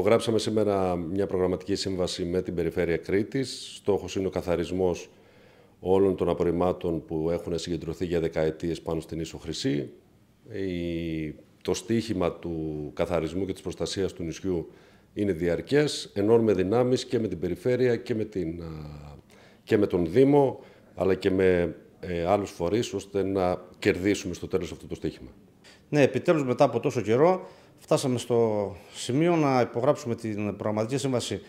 Υπογράψαμε σήμερα μια προγραμματική σύμβαση με την Περιφέρεια Κρήτης. Στόχος είναι ο καθαρισμός όλων των απορριμμάτων που έχουν συγκεντρωθεί για δεκαετίες πάνω στην Ίσο Χρυσή. Το στίχημα του καθαρισμού και της προστασίας του νησιού είναι διαρκές. Ενώνουμε δυνάμεις και με την Περιφέρεια και με, την, και με τον Δήμο, αλλά και με ε, άλλους φορείς, ώστε να κερδίσουμε στο τέλος αυτό το στίχημα. Ναι, επιτέλους μετά από τόσο καιρό Φτάσαμε στο σημείο να υπογράψουμε την προγραμματική σύμβαση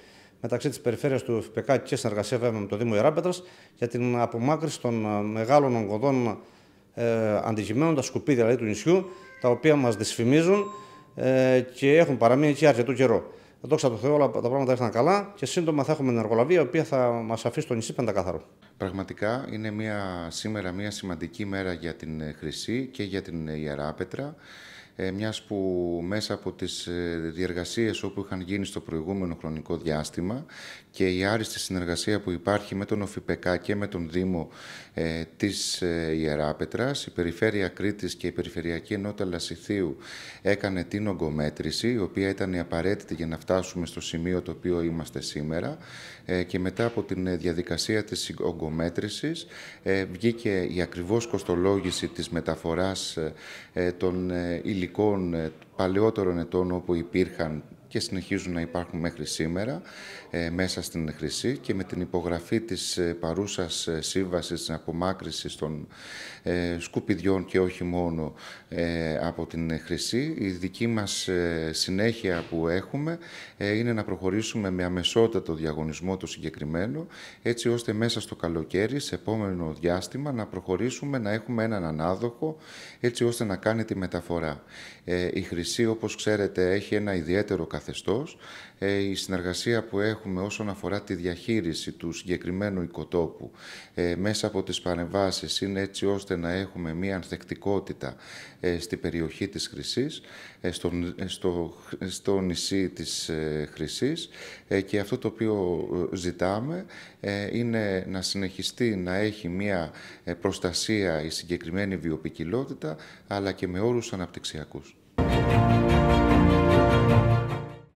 μεταξύ της περιφέρειας του ΦΠΚ και συνεργασία βέβαια με το Δήμο Ιεράπετρας για την απομάκρυση των ε, μεγάλων ογκωδών ε, αντικειμένων, τα σκουπίδια δηλαδή του νησιού, τα οποία μας δυσφημίζουν ε, και έχουν παραμείνει εκεί αρκετό καιρό. Δόξα το Θεό, όλα τα πράγματα ήρθαν καλά και σύντομα θα έχουμε την εργολαβία η οποία θα μας αφήσει το νησί πεντακάθαρο. Πραγματικά είναι μια, σήμερα μια σημαντική μέρα για την Χρυσή και για την Ιεράπετρα. Ε, μιας που μέσα από τις ε, διεργασίες όπου είχαν γίνει στο προηγούμενο χρονικό διάστημα και η άριστη συνεργασία που υπάρχει με τον ΟΦΙΠΕΚΑ και με τον Δήμο ε, της ε, Ιεράπετρας, η Περιφέρεια Κρήτης και η Περιφερειακή Ενότητα Λασιθίου έκανε την ογκομέτρηση, η οποία ήταν η απαραίτητη για να φτάσουμε στο σημείο το οποίο είμαστε σήμερα και μετά από την διαδικασία της ογκομέτρησης βγήκε η ακριβώς κοστολόγηση της μεταφοράς των υλικών παιδικών ε, παλαιότερων ετών όπου υπήρχαν και συνεχίζουν να υπάρχουν μέχρι σήμερα ε, μέσα στην Χρυσή και με την υπογραφή της ε, παρούσας ε, σύμβασης της απομάκρυσης των ε, σκουπιδιών και όχι μόνο από την Χρυσή η δική μας συνέχεια που έχουμε είναι να προχωρήσουμε με αμεσότατο διαγωνισμό το συγκεκριμένο έτσι ώστε μέσα στο καλοκαίρι σε επόμενο διάστημα να προχωρήσουμε να έχουμε έναν ανάδοχο έτσι ώστε να κάνει τη μεταφορά. Η Χρυσή όπως ξέρετε έχει ένα ιδιαίτερο καθήκον καθεστώς, ε, η συνεργασία που έχουμε όσον αφορά τη διαχείριση του συγκεκριμένου οικοτόπου ε, μέσα από τις παρεμβάσεις είναι έτσι ώστε να έχουμε μία ανθεκτικότητα ε, στη περιοχή της Χρυσής, στο, στο, στο νησί της Χρυσής και αυτό το οποίο ζητάμε είναι να συνεχιστεί να έχει μία προστασία η συγκεκριμένη βιοπικιλότητα αλλά και με όρους αναπτυξιακούς.